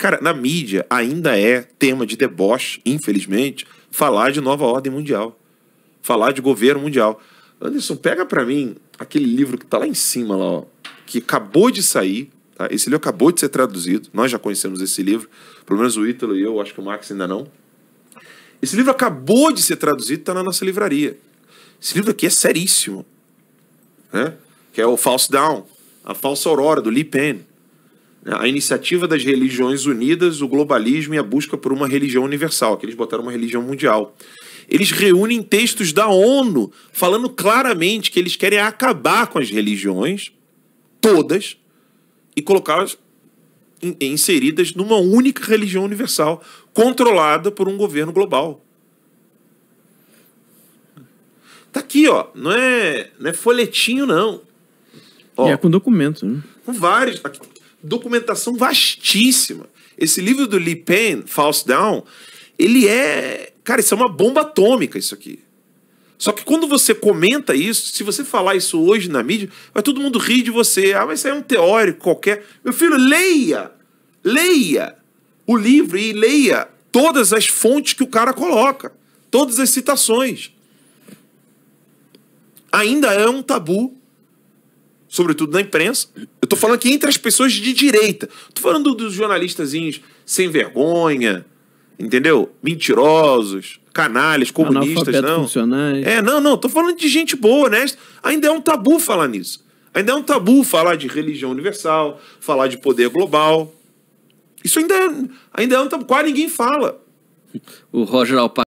Cara, na mídia ainda é tema de deboche, infelizmente, falar de nova ordem mundial. Falar de governo mundial. Anderson, pega para mim aquele livro que tá lá em cima, lá, ó, que acabou de sair. Tá? Esse livro acabou de ser traduzido. Nós já conhecemos esse livro. Pelo menos o Ítalo e eu, acho que o Max ainda não. Esse livro acabou de ser traduzido, está na nossa livraria. Esse livro aqui é seríssimo. Né? Que é o False Down, a falsa aurora, do Lee Pen a iniciativa das religiões unidas, o globalismo e a busca por uma religião universal, que eles botaram uma religião mundial. Eles reúnem textos da ONU falando claramente que eles querem acabar com as religiões, todas, e colocá-las inseridas numa única religião universal, controlada por um governo global. Tá aqui, ó. Não é, não é folhetinho, não. Ó, é com documento. Né? Com vários. Aqui, documentação vastíssima. Esse livro do Lee Pen, False Down, ele é. Cara, isso é uma bomba atômica, isso aqui. Só que quando você comenta isso, se você falar isso hoje na mídia, vai todo mundo rir de você. Ah, mas isso é um teórico qualquer. Meu filho, leia! Leia o livro e leia todas as fontes que o cara coloca, todas as citações. Ainda é um tabu, sobretudo na imprensa, tô falando aqui entre as pessoas de direita. Tô falando dos jornalistazinhos sem vergonha, entendeu? Mentirosos, canalhas, comunistas, não. É, não, não. Tô falando de gente boa, honesta. Ainda é um tabu falar nisso. Ainda é um tabu falar de religião universal, falar de poder global. Isso ainda é, ainda é um tabu. Quase ninguém fala. O Roger Alpaz